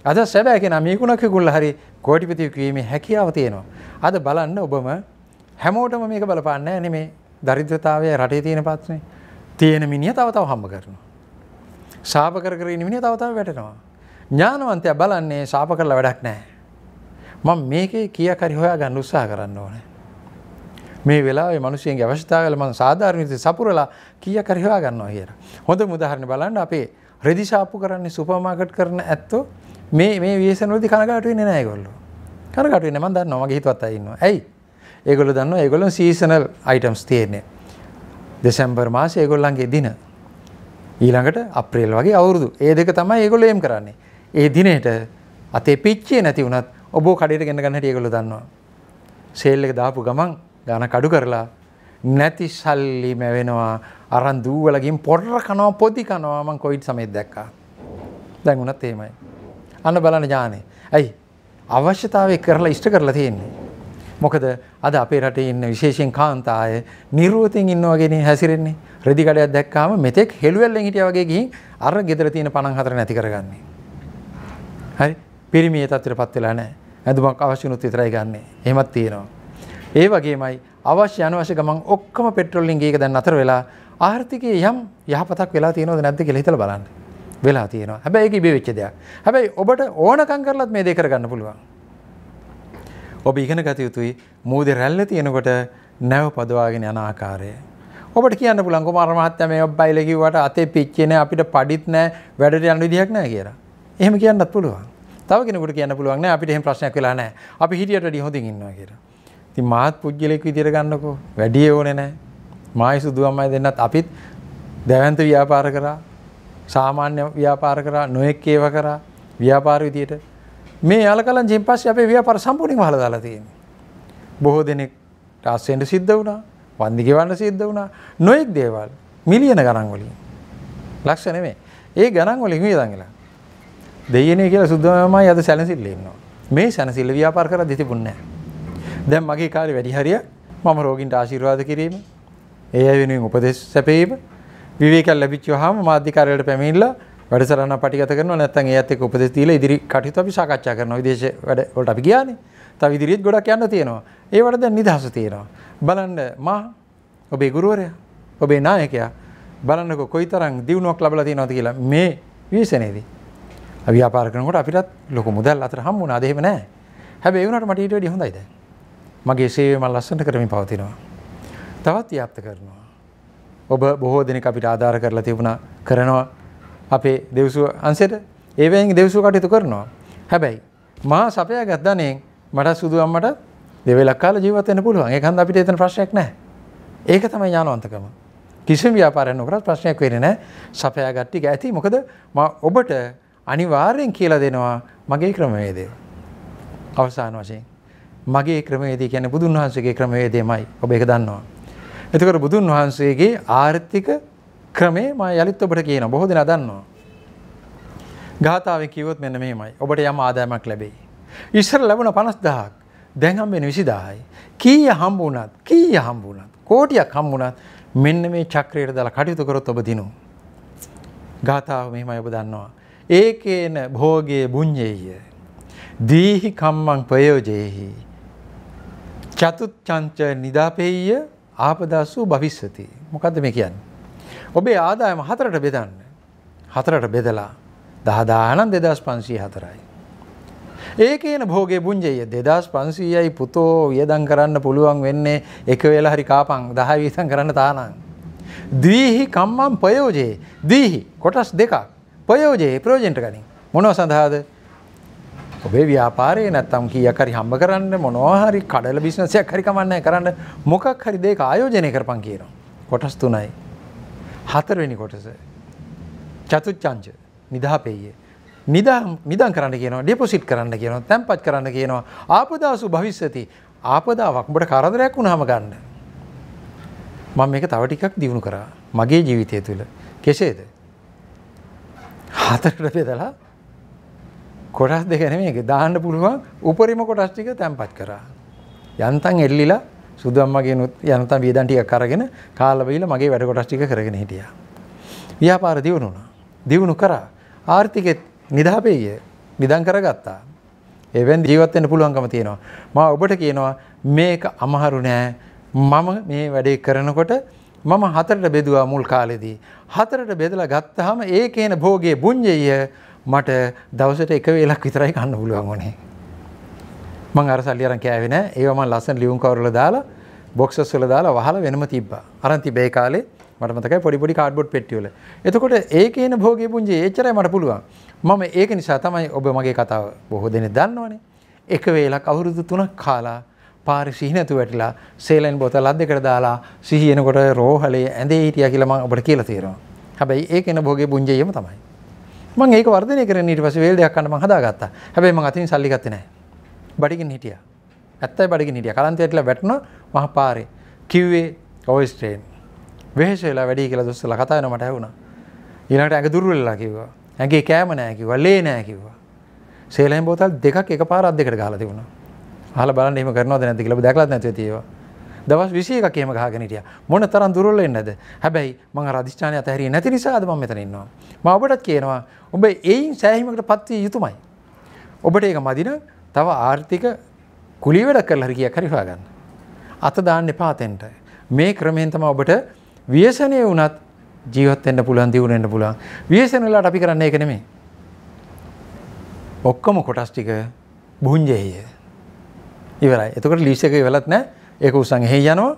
අද සැබෑ කෙනා මේකුණක් විකුණලා හරි කෝටිපතියෙක් වීමේ හැකියාව තියෙනවා. අද බලන්න ඔබම හැමෝටම මේක බලපාන්නේ නැහැ නෙමේ. දරිද්‍රතාවය රටේ තියෙන පාත්‍රනේ. තියෙන මිනිහ තව තව හම්බ කරනවා. සාප කර කර නිමිනි තවතාව වැටෙනවා. ඥානවන්තය බලන්නේ සාප කරලා වැඩක් නෑ. මං මේකේ කියකරි හොයා ගන්න උත්සා කරන්න ඕන. මේ වෙලා මනුසයෙන් අවශ්‍යතාවල මන් සාධාරණත සපුරලා කිය කරහවා ගන්නවා කියර. හොඳ මුදහරණ බලන්න අපේ රෙදිශාපු කරන්නේ සුපමාකට් කරන ඇත්තෝ මේ මේ වේසනලති කනගටුව නෑගොල්ලු කනගටුව නම දන්න නොමගේ හිතවත් අයින්න ඇයි ඒගොල දන්න ඒගොලන් සීසනල් අයිටම්ස් තියෙන්නේ දෙසැම්බර් මාස ඒගොල්ලන්ගේ දින ඊළඟට අප්‍රේල් වගේ අවුරුදු ඒ දෙක තමයි ඒගොල්ල ඒම් කරන්නේ. ඒ දිනේට අතේ පිච්චියේ නැති වුණත් ඔබෝ කඩේට ගෙන්න ගන්න හැටි ඒගොල්ලෝ දන්නවා. සේල් එක දාපු ගමන් ගාන කඩු කරලා නැති සල්ලි මැවෙනවා අරන් දූවල ගින් පොඩර කනවා පොඩි කනවා මං කොවිඩ් සමයේත් දැක්කා. දැන් උනත් එහෙමයි. අන්න බලන්න ඥානේ. ඇයි අවශ්‍යතාවය කරලා ඉෂ්ට කරලා තියෙන්නේ. මොකද අද අපේ රටේ ඉන්න විශේෂයෙන් කාන්තා අය නිරුවතින් ඉන්නවා ගෙන හැසිරෙන්නේ. රෙදි කඩයක් දැක්කාම මෙතෙක් හෙළුවැල්ලෙන් හිටියා වගේ ගිහින් අර ගෙදර තියෙන 54 නැති කරගන්නේ. හරි. පිරිමියේ තත්ත්වයටපත් වෙලා නැහැ. ඇඳුමක් අවශ්‍ය වුණොත් විතරයි ගන්නෙ. එහෙමත් තියෙනවා. ඒ වගේමයි අවශ්‍ය අනවශ්‍ය ගමන් ඔක්කොම පෙට්‍රෝලින් ගේක දැන් අතර වෙලා ආර්ථිකයේ යම් යහපතක් වෙලා තියෙනවද නැද්ද කියලා හිතලා බලන්න. වෙලා තියෙනවා. හැබැයි ඒක ඉබේ වෙච්ච දෙයක්. හැබැයි ඔබට ඕනකම් කරලත් මේ දේ කරගන්න පුළුවන්. ඔබ ඉගෙන ගත යුතුයි මූද රැල්ල තියෙනකොට නැව පදවාගෙන යන ආකාරය. ඔබට කියන්න පුළන් කුමාර මහත්තයා මේ ඔබයිල කිව්වට අතේ පිච්චේ නැහැ අපිට පඩිත් නැහැ වැඩට යන්න විදියක් නැහැ කියලා. එහෙම කියන්නත් පුළුවන්. තව කෙනෙකුට කියන්න පුළුවන් නෑ අපිට එහෙම ප්‍රශ්නයක් වෙලා නැහැ. අපි හිටියට වඩා හොඳින් ඉන්නවා කියලා. ඉතින් මාත් පුජ්‍යලෙක් විදියට ගන්නකෝ. වැඩි ඕනේ නැහැ. මායි සුදුවම්මයි දෙන්නත් අපිත් දැවැන්ත ව්‍යාපාර කරා. සාමාන්‍ය ව්‍යාපාර කරා නොයෙක් ඒව කරා ව්‍යාපාර විදියට මේ යාලකලංචින් පස්සේ අපේ ව්‍යාපාර සම්පූර්ණයෙන්ම හලලා දාලා තියෙන්නේ. බොහෝ දෙනෙක් රාස්සෙන්ට සිද්ධ වුණා, වන්දි ගෙවන්න සිද්ධ වුණා, නොඑක් දේවල් මිලියන ගණන් වලින්. ලක්ෂ නෙමෙයි. ඒ ගණන් වලින් වියදම් වෙලා. දෙයියනේ කියලා සුද්ධමයි අද සැලසිල්ල ඉන්නවා. මේ සැලසිල්ල ව්‍යාපාර කරද්දි තිබුණේ නැහැ. දැන් මගේ කාලේ වැඩි හරිය මම රෝගින්ට ආශිර්වාද කිරීම, ඒ අය වෙනුවෙන් උපදෙස් සැපීම, විවේකයක් ලැබිච්චවහම මාධ්‍යකාරයට පැමිණිලා වැඩසරන පටිගත කරන නැත්තන් ඒත් එක්ක උපදෙස් දීලා ඉදිරි කටයුතු අපි සාකච්ඡා කරනවා විදේශ වැඩ වලට අපි ගියානේ. තව ඉදිරියෙත් ගොඩක් යන්න තියෙනවා. ඒවට දැන් නිදහස තියෙනවා. බලන්න මා ඔබේ ගුරුවරයා ඔබේ නායකයා බලන්නකො කොයිතරම් දියුණුවක් ලැබලා තියෙනවද කියලා මේ විශ්වනේදී. අපි ව්‍යාපාර කරනකොට අපිටත් ලොකු මුදල් අතර හම්බ වුණාද එහෙම නැහැ. හැබැයි ඒ වුණාට මට ඊට වැඩිය හොඳයිද? මගේ සේවය මම ලස්සනට කරමින් පවතිනවා. තවත් ව්‍යාප්ත කරනවා. ඔබ බොහෝ දෙනෙක් අපිට ආධාර කරලා තිබුණා කරනවා අපේ දෙවසුව අන්සෙට ඒවයින් දෙවසුව කටයුතු කරනවා. හැබැයි මා සපයා ගත් ධනයෙන් මට සුදු අම්මට දෙවෙලක් කාල ජීවත් වෙන්න පුළුවන්. ඒක හන්ද අපිට එතන ප්‍රශ්නයක් නැහැ. ඒක තමයි ඥානවන්තකම. කිසිම ව්‍යාපාරයක් නොකරත් ප්‍රශ්නයක් වෙන්නේ නැහැ. සපයා ගත් ටික ඇති. මොකද මා ඔබට අනිවාර්යෙන් කියලා දෙනවා මගේ ක්‍රමවේදය. අවසාන වශයෙන් මගේ ක්‍රමවේදය කියන්නේ බුදුන් වහන්සේගේ ක්‍රමවේදයමයි. ඔබ ඒක දන්නවා. එතකොට බුදුන් වහන්සේගේ ආර්ථික ක්‍රමේ මම යලිත් ඔබට කියනවා. බොහෝ දෙනා දන්නවා. ගාථාවෙන් කිව්වොත් මෙන්න මෙහෙමයි. ඔබට යම් ආදායමක් ලැබෙයි. ඉස්සර ලැබුණ 50000ක් දැන් හම්බ වෙන 20000යි. කීය හම්බ වුණත්, කීය හම්බ වුණත්, කෝටියක් හම්බ වුණත් මෙන්න මේ චක්‍රයට දාලා කටයුතු කරොත් ඔබ දිනු. ගාථාව මෙහෙමයි ඔබ දන්නවා. ඒකේන භෝගේ බුඤ්ඤේය. දීහි කම්මං ප්‍රයෝජේහි. චතුත් චංච නිදාපෙය්‍ය ආපදාසු භවිස්සති. මොකද්ද මේ කියන්නේ? ඔබේ ආදායම හතරට බෙදන්න. හතරට බෙදලා දහදානන් දෙදස් පන්සී හතරයි. ඒකන භෝගේ පුංජය දෙදස් පන්සීයයි පුතෝ වියදන් කරන්න පුළුවන් වෙන්නේ එක වෙලා හරි කාපන් දහ වීතන් කරන්න තානන්. දීහි කම්මම් පයෝජයේ දීහි කොටස් දෙකක් පයෝජයේ ප්‍රෝජෙන්ට කනින් මොනව සඳහාද ඔබේ ව්‍යාපාරය නැත්තම් කියකරි හම්බ කරන්න මොනවාහරි කඩල බිස්නසයක් හරිකමන්න කරන්න මොකක් හරි දෙක ආයෝජනය කරපන් කියනවා. කොටස් තුනයි. හතරවෙනි කොටස චතුච්චංච නිදාපෙයියේ නිදන් කරන්න කියනවා ඩෙපොසිට් කරන්න කියනවා තැන්පත් කරන්න කියනවා ආපදාසු භවිස්සති ආපදාවක් උඹට කරදරයක් වුණාම ගන්න මම මේක තව ටිකක් දිනු කරා මගේ ජීවිතය තුළ කෙසේද හතරට බෙදලා කොටස් දෙක නෙමෙයි ඒක දාන්න පුළුවන් උපරිම කොටස් ටික තැන්පත් කරා යන්තම් එල්ලිලා සුදම්මගෙනුත් යනතම් වියදම් ටිකක් අරගෙන කාලා බීලා මගේ වැඩ කොටස් ටික කරගෙන හිටියා. ව්‍යාපාර දියුණු වුණා. දියුණු කරා. ආර්ථිකෙත් නිදාපේ ගිය. නිදන් කරගත්තා. එවෙන් ජීවත් වෙන්න පුළුවන්කම තියෙනවා. මම ඔබට කියනවා මේක අමහරු නෑ. මම මේ වැඩේ කරනකොට මම හතරට බෙදුවා මුල් කාලෙදී. හතරට බෙදලා ගත්තාම ඒකේන භෝගේ බුඤ්ජය මට දවසට එක වේලක් විතරයි කන්න පුළුවන් වුණේ. මං අර සල්ලි අරන් කෑවේ නෑ ඒව මං ලස්සන ලියුම් කවුරුල දාලා බොක්සස් වල දාලා වහලා වෙනම තිබ්බා අරන් තිබේ කාලේ මට මතකයි පොඩි පොඩි කාඩ්බෝඩ් පෙට්ටිවල එතකොට ඒකේ එන භෝගේ පුංජි එච්චරයි මට පුළුවන් මම ඒක නිසා තමයි ඔබ මගේ කතාව බොහෝ දෙනෙක් දන්නවනේ එක වේලක් අවුරුදු තුනක් කාලා පාරි සිහි නැතුව වැටිලා සේලෙන් බෝතලක් දෙකට දාලා සිහි එනකොට රෝහලේ ඇඳේ හිටියා කියලා මම ඔබට කියලා තියෙනවා හැබැයි ඒක එන භෝගේ පුංජියම තමයි මම ඒක වර්ධනය කරන්න ඊට පස්සේ වේල් දෙකක් ගන්න මම හදාගත්තා හැබැයි මම අතින් සල්ලි ගත්තේ නැහැ බඩිගින් හිටිය ඇත්තයි බඩිගින් හිටිය කලන්තයටලා වැටන මහ පාරේ කිව්වේ ඔයිස්ටේන් වේශේලා වැඩි කියලා දොස්සල කතායන මට ඇවුණ ඊනට ඇඟ දුරවෙල්ලා කිව්වා ඇගේ කෑම නෑකිවා ලේ නෑකිවා සේලයින් බෝතල් දෙකක් එක පාරත් දෙකට ගහලා තිබුණා හල බලන්න එහෙම කරනවද නැද්ද කියලා දැකලත් නැතුව තියෙවා දවස් 21ක එහෙම ගහගෙන හිටියා මොන තරම් දුර්වල වෙන්නද හැබැයි මම අර අධිෂ්ඨානය අතහැරියේ නැති නිසා අද මම මෙතන ඉන්නවා මම ඔබටත් කියනවා ඔබ එයින් සෑහීමකටපත් විය යුතුමයි ඔබට ඒක මදි නම් තව ආර්ථික කුලිවැඩ කරලා හරි කියක් හරි හොයාගන්න. අත දාන්න එපා අතෙන්ට. මේ ක්‍රමයෙන් තමයි ඔබට ව්‍යසනය වුණත් ජීවත් වෙන්න පුළුවන් දියුණු වෙන්න පුළුවන්. ව්‍යසන වලට අපි කරන්නේ ඒක නෙමෙයි. ඔක්කොම කොටස් ටික බුංජෙය. ඉවරයි. එතකොට ලීස් එක ඉවලත් නැහැ. ඒක උසන් එහෙ යනවා.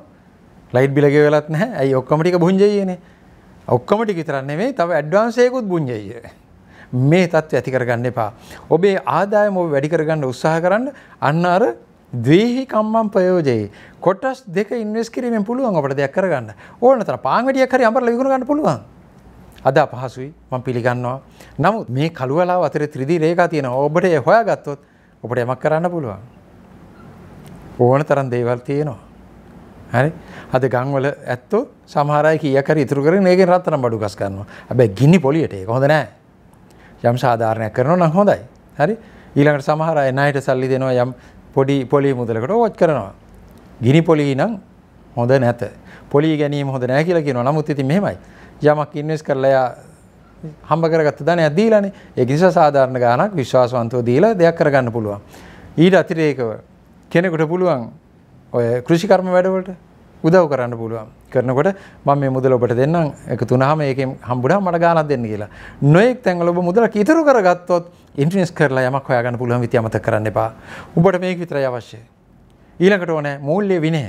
ලයිට් බිල ගෙවලත් නැහැ. ඇයි ඔක්කොම ටික බුංජෙයනේ. ඔක්කොම ටික විතරක් නෙමෙයි. තව ඇඩ්වාන්ස් එකකුත් බුංජෙය. මේ තත්ත්ව ඇති කරගන්න එපා. ඔබේ ආදායම ඔබ වැඩි කරගන්න උත්සාහ කරන්න අන්න අර ද්වේහි කම්මම් ප්‍රයෝජයේ කොටස් දෙක ඉන්වෙස් කිරීමෙන් පුළුවන් අපට දෙයක් කරගන්න. ඕන තරම් පාන් වැඩියක් හරි අඹරලා විකුණ ගන්න පුළුවන්. අද අපහසුයි මම පිළිගන්නවා. නමුත් මේ කළුවලාව අතරේ ත්‍රිදී රේඛා තියෙනවා. ඔබට ඒ හොයාගත්තොත් ඔබට යමක් කරන්න පුළුවන්. ඕන තරම් දේවල් තියෙනවා. හරි අද ගංවල ඇත්තෝ සමහරයි කියකර ඉතුරු කරගෙන ඒකෙන් රත්තරන් බඩු ගස් ගන්නවා. හැබැයි ගිනි පොලියට ඒක හොඳ නෑ. යම් සාධාරණයක් කරනවා නම් හොඳයි හරි ඊළඟට සමහර අය ණයට සල්ලි දෙනවා යම් පොඩි පොලි මුදලකට ඕච් කරනවා. ගිනි පොලි නම් හොඳ නැත. පොලි ගැනීම හොඳ නැහැ කියලා කියනවා. නමුත් ඉතින් මෙහෙමයි. යමක් ඉන්වෙස්ට් කරලා එයා හම්බ කරගත්ත ධනයක් දීලානේ. ඒක නිසා සාධාරණ ගාණක් විශ්වාසවන්තව දීලා දෙයක් කරගන්න පුළුවන්. ඊට අතිරේකව කෙනෙකුට පුළුවන් ඔය කෘෂිකර්ම වැඩවලට උදව් කරන්න පුළුවන් කරනකොට මම මේ මුදල ඔබට දෙන්නම් එක තුනහම ඒකෙන් හම්බුනහම මට ගාණක් දෙන්න කියලා. නොඑක් තැන්වල ඔබ මුදලක් ඉතුරු කරගත්තොත් ඉන්ට්‍රින්ස් කරලා යමක් හොයාගන්න පුළුවන් විදිය අමතක කරන්න එපා. ඔබට මේක විතරයි අවශ්‍ය. ඊළඟට ඕනේ මූල්‍ය විනය.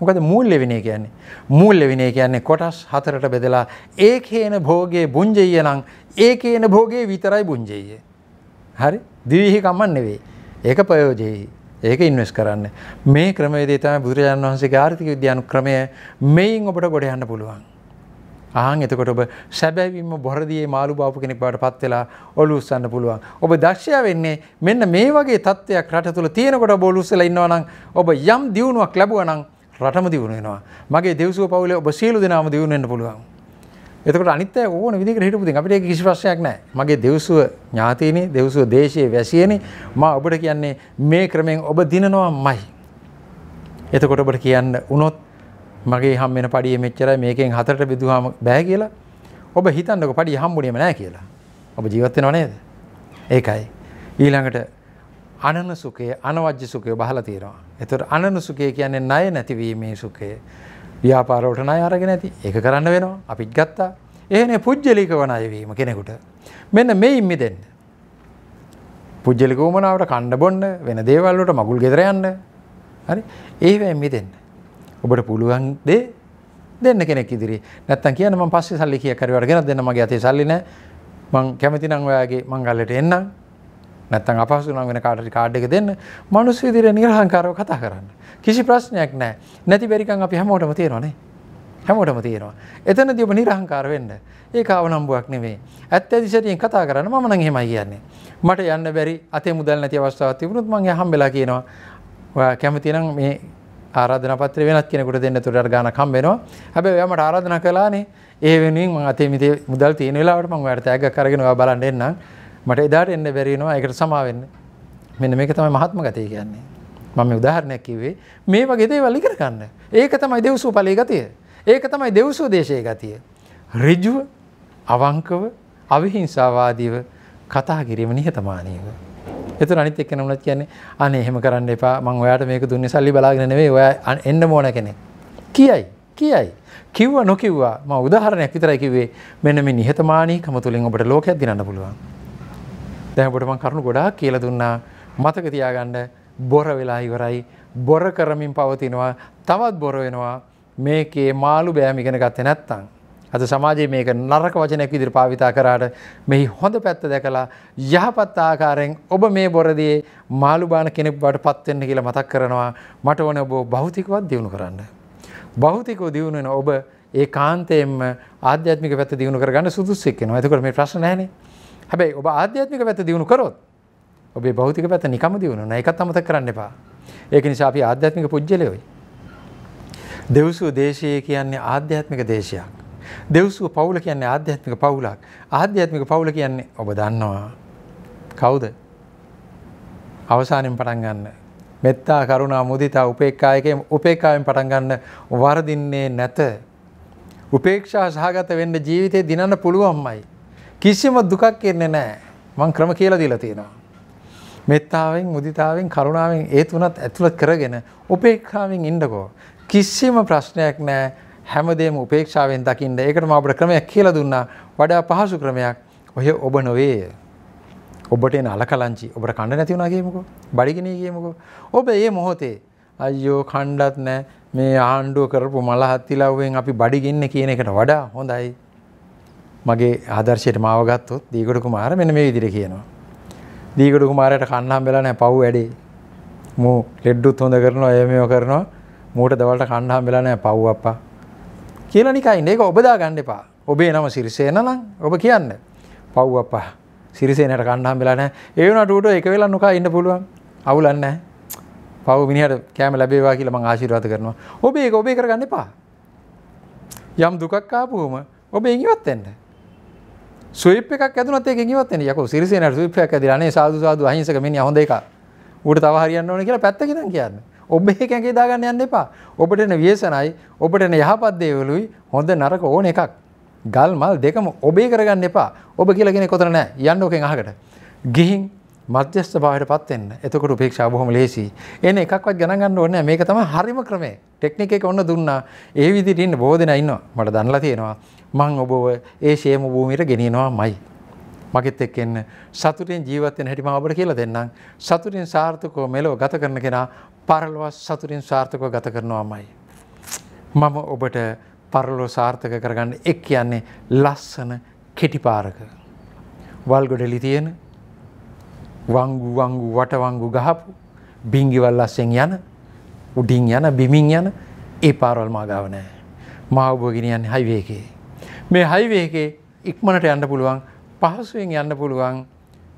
මොකද මූල්‍ය විනය කියන්නේ? මූල්‍ය විනය කියන්නේ කොටස් හතරට බෙදලා ඒකේන භෝගේ බුඤ්ජෙය නම් ඒකේන භෝගේ විතරයි බුඤ්ජෙය. හරි? ද්විහිකම්ම නෙවෙයි. ඒක ප්‍රයෝජෙයි. ඒක ඉන්වස් කරන්න. මේ ක්‍රමේදී තමයි බුදුරජාණන් වහන්සේගේ ආර්ථික විද්‍යානු ක්‍රමය මෙයින් ඔබට ගොඩ යන්න පුළුවන්. ආන් එතකොට ඔබ සැබෑවින්ම බොරදියේ මාළු බාපු කෙනෙක් බවට පත් වෙලා ඔලුස්සන්න පුළුවන්. ඔබ දක්ෂයා වෙන්නේ මෙන්න මේ වගේ තත්ත්වයක් රට තුල තියෙනකොට ඔබ ඔලුස්සලා ඉන්නවා නම් ඔබ යම් දියුණුවක් ලැබුවා නම් රටම දියුණු වෙනවා. මගේ දෙව්සුව පවුලේ ඔබ සියලු දෙනාම දියුණු වෙන්න පුළුවන්. එතකට අනිත ඕන විදිකට හිටපුති අපිට කිසි ප්‍රශ්යක් නෑ මගේ දෙවසුව ඥාතීනි දෙවසුව දේශයේ වැසියනි මා ඔබට කියන්නේ මේ ක්‍රමෙන් ඔබ දිනනවා මයි. එතකොට ඔබට කියන්න උනොත් මගේ හම් වෙන පඩිය මෙච්චරයි මේකෙන් හතරට බෙදුවාම බෑ කියලා ඔබ හිතන්නක පඩි හම්බුනේම නෑ කියලා. ඔබ ජීවත් වෙනව නේද? ඒකයි. ඊළඟට අනන සුඛය අනවජ්‍ය සුඛය බහලා තියෙනවා. එතකොට අනන සුඛය කියන්නේ ණය නැතිවීමේ සුඛය. ව්‍යාපාරවට ණය අරගෙන ඇති ඒක කරන්න වෙනවා අපිත් ගත්තා එහෙනේ පුජ්‍යලික වනයවීම කෙනෙකුට මෙන්න මෙයින් මිදෙන්න පුජ්‍යලික වමනාවට කණ්ඩ බොන්න වෙන දේවල් වලට මගුල් ගෙදර යන්න හරි ඒවෙන් මිදෙන්න ඔබට පුළුවන් දේ දෙන්න කෙනෙක් ඉදිරි නැත්තම් කියන්න මම පස්සේ සල්ලි කීයක් හරි වඩ ගෙනත් දෙන්න මගේ අතේ සල්ලි නැහැ මං කැමති නම් ඔයාගේ මංගල්ලට එන්නම් නැත්තම් අපහසු නම් වෙන කාටරි කාඩ් එක දෙන්න මනුස්ස විදිහට නිර්හංකාරව කතා කරන්න. කිසි ප්‍රශ්නයක් නැහැ. නැති බැරිකම් අපි හැමෝටම තියෙනවනේ. හැමෝටම තියෙනවා. එතනදී ඔබ නිර්හංකාර වෙන්න. ඒක අවනම්බුවක් නෙමෙයි. ඇත්ත දිශටියෙන් කතා කරන්න මම නම් එහෙමයි කියන්නේ. මට යන්න බැරි අතේ මුදල් නැති අවස්ථාවක් තිබුණොත් මම එහම් වෙලා කියනවා. ඔයා කැමති නම් මේ ආරාධනා පත්‍රය වෙනත් කෙනෙකුට දෙන්න උඩට ගානක් හම්බ වෙනවා. හැබැයි ඔයා මට ආරාධනා කළානේ. ඒ වෙනුවෙන් මම අතේ මුදල් තියෙන වෙලාවට මම ඔයාලට තෑග්ගක් අරගෙන ඔයා බලන්න එන්නම්. මට එදාට එන්න බැරිෙනවා එකට සමාවෙන්න මෙන්න මේක තමයි මහත්ම ගතය කියන්නේ මම උදාහරණයක් කිවේ මේ වගේ දේවල් ඉගෙන ගන්න ඒක තමයි දෙව්සූ ඵලයේ ගතිය ඒක තමයි දෙව්සූ දේශයේ ගතිය ඍජුව අවංකව අවිහිංසාවාදීව කතා කිරීම නිහතමානීව එතන අනිත් එක්කන උනත් කියන්නේ අනේ එහෙම කරන්න එපා මම ඔයාට මේක දුන්නේ සල්ලි බලාගෙන නෙවෙයි ඔයා එන්න ඕන කෙනෙක් කියයි කියයි කිව්වා නොකිව්වා මම උදාහරණයක් විතරයි කිව්වේ මෙන්න මේ නිහතමානීකම තුලින් ඔබට ලෝකයක් දිනන්න පුළුවන් දැන් ඔබට මම කරුණු ගොඩාක් කියලා දුන්නා. මතක තියාගන්න බොර වෙලා ඉවරයි. බොර කරමින් පවතිනවා. තවත් බොර වෙනවා. මේකේ මාළු බෑම ඉගෙන ගත්තේ නැත්නම් අද සමාජයේ මේක නරක වචනයක් විදිහට පාවිතා කරාට මෙහි හොඳ පැත්ත දැකලා යහපත් ආකාරයෙන් ඔබ මේ බොරදී මාළු බාන කෙනෙක් බවට පත් වෙන්න කියලා මතක් කරනවා මට ඕනේ ඔබ භෞතිකවත් දියුණු කරන්න. භෞතිකව දියුණු වෙන ඔබ ඒ කාන්තයෙන්ම ආධ්‍යාත්මික පැත්ත දියුණු කරගන්න සුදුස්සෙක් වෙනවා. එතකොට මේ ප්‍රශ්න නැහැනේ. හැබැයි ඔබ ආධ්‍යාත්මික පැත දියුණු කරොත් ඔබේ භෞතික පැත නිකම දියුණු නෑ එකත් අමතක කරන්න එපා. ඒක නිසා අපි ආධ්‍යාත්මික පුජ්‍යලයෝයි. දෙව්සුව දේශයේ කියන්නේ ආධ්‍යාත්මික දේශයක්. දෙව්සුව පවුල කියන්නේ ආධ්‍යාත්මික පවුලක්. ආධ්‍යාත්මික පවුල කියන්නේ ඔබ දන්නවා. කවුද? අවසානයෙන් පටන් ගන්න. මෙත්තා කරුණා මුදිතා උපේක්ඛායකයෙන් උපේක්ඛාවෙන් පටන් ගන්න වරදින්නේ නැත. උපේක්ෂා සහගත වෙන්න ජීවිතේ දිනන්න පුළුවන්මයි. කිසිම දුකක් එන්නේ නැහැ. මං ක්‍රම කියලා දීලා තියෙනවා. මෙත්තාවෙන්, මුදිතාවෙන්, කරුණාවෙන් ඒ තුනත් ඇතුළත් කරගෙන උපේක්ෂාවෙන් ඉන්නකෝ. කිසිම ප්‍රශ්නයක් නැහැ. හැමදේම උපේක්ෂාවෙන් දකින්න. ඒකට මම අපිට ක්‍රමයක් කියලා දුන්නා. වඩා පහසු ක්‍රමයක්. ඔය ඔබ නොවේ. ඔබට එන අලකලංචි ඔබට කණ්ඩ නැති වුණා කියමුකෝ. බඩගිනී කියමුකෝ. ඔබ ඒ මොහොතේ අයියෝ කණ්ඩත් නැහැ. මේ ආණ්ඩුව කරපු මලහත්තිලව්වෙන් අපි බඩගින්නේ කියන එකට වඩා හොඳයි මගේ ආදර්ශයට මාව ගත්තොත් දීගඩ කුමාර මෙන්න මේ විදිහට කියනවා. දීගඩ කුමාරයට කන්න හම්බෙලා නැහැ පව් වැඩේ. මූ ලෙඩ්ඩුත් හොඳ කරනවා එය මේව කරනවා. මූට දවල්ට කන්න හම්බෙලා නැහැ පව් අප්පා. කියලා නිකන් ඒක ඔබ දාගන්න එපා. ඔබේ නම සිරිසේන නම් ඔබ කියන්න. පව් අප්පා. සිරිසේනට කන්න හම්බෙලා නැහැ. ඒ වුණාට ඌට එක වෙලා නුකා ඉන්න පුළුවන්. අවුලක් නැහැ. පව් මිනිහට කෑම ලැබේවා කියලා මං ආශිර්වාද කරනවා. ඔබ ඒක ඔබේ කරගන්න එපා. යම් දුකක් ආපුවම ඔබ ඉවත් වෙන්න. ස්විප් එකක් ඇතුනත් ඒකෙන් ඉවත් වෙන්නේ. යකෝ සිරිසේනට ස්විප් එකක් ඇදලා අනේ සාදු සාදු අහිංසක මිනිහා හොඳ එකක්. ඌට තව හරියන්න ඕනේ කියලා පැත්තකින් නම් කියන්නේ. ඔබ ඒක ඇඟේ දාගන්න යන්න එපා. ඔබට එන ව්‍යසනයි, ඔබට එන යහපත් දේවලුයි හොඳ නරක ඕන එකක්. ගල් මල් දෙකම ඔබේ කරගන්න එපා. ඔබ කියලා කෙනෙක් කොතන නැහැ. යන්න ඕකෙන් අහකට. ගිහින් මධ්‍යස්ථ භාවයට පත් වෙන්න. එතකොට උපේක්ෂාව බොහොම ලේසියි. එන එකක්වත් ගණන් ගන්න ඕනේ නැහැ. මේක තමයි හරිම ක්‍රමය. ටෙක්නික් එක ඔන්න දුන්නා. ඒ විදිහට ඉන්න බොහෝ දෙනා ඉන්නවා. මට දැනලා තියෙනවා. මං ඔබව ඒ ෂේම භූමියට ගෙනියනවාමයි. මගෙත් එක්ක එන්න සතුටින් ජීවත් වෙන හැටි මම ඔබට කියලා දෙන්නම්. සතුටින් සාර්ථකව මෙලව ගත කරන කෙනා පරලොව සතුටින් සාර්ථකව ගත කරනවාමයි. මම ඔබට පරලොව සාර්ථක කරගන්න එක් කියන්නේ ලස්සන කෙටි පාරක. වල්ගොඩලි තියෙන වංගු වංගු වටවංගු ගහපු බිංගිවල් අස්සෙන් යන උඩින් යන බිමින් යන ඒ පාරවල් මාගාව නෑ මාවබෝගෙනයන් හයිවේකේ. මේ හයිවේකේ ඉක්මනට යන්න පුළුවන් පහසුවෙන් යන්න පුළුවන්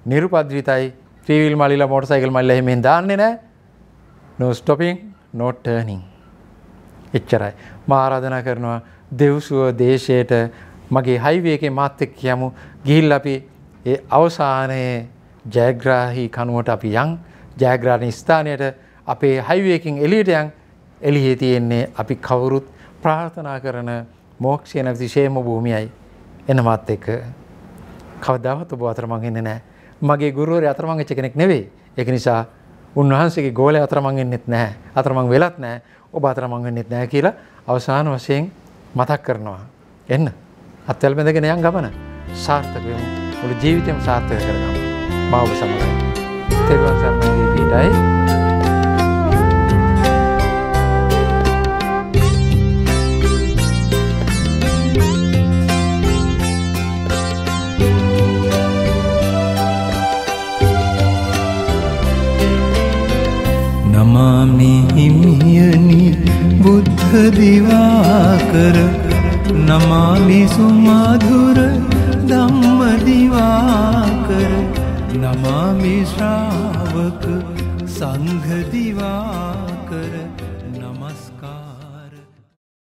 නිරුපද්විතයි ත්‍රීවිල් මල්ලිල මොටසයිකල් මල්ල එහෙමෙන් දාන්නේ නෑ නොස්ටොපින් නොටර්නිං එච්චරයි මාරාධනා කරනවා දෙව්සුව දේශයට මගේ හයිවේකේ මාත්‍යක යමු ගිහිල් අපි ඒ අවසානයේ ජයග්‍රාහි කනුවට අපි යං ජයග්‍රාණ ස්ථානයට අපේ හයිුවයකින් එලියට යන් එලිහේ තියෙන්නේ අපි කවුරුත් ප්‍රාර්ථනා කරන මෝක්ෂය නැතිශේම භූමියයි එනමත් එක කවදාවත් ඔබ අතරමං එන්නේ නෑ මගේ ගුරුවර අතරමං එච්ච කෙනෙක් නෙවෙයි එක නිසා උන්වහන්සේගේ ගෝලය අතරමං එන්නෙත් නෑ අතරමං වෙලත් නෑ ඔබ අතරමං වෙන්නෙත් නෑ කියලා අවසාන වශයෙන් මතක් කරනවා එන්න අත්වැල් බැඳගෙන යන් ගමන සාර්ථකයමු මුළු ජීවිතයම සාර්ථක කරගමු බව සමඟයි තෙරුවන් සරණගේ පීටයි නමාමි හිමියනි බුද්ධ දිවාකර නමාමි සුමధుර ධම්ම දිවාකර नमामि श्रावक सङ्घ दिवाकर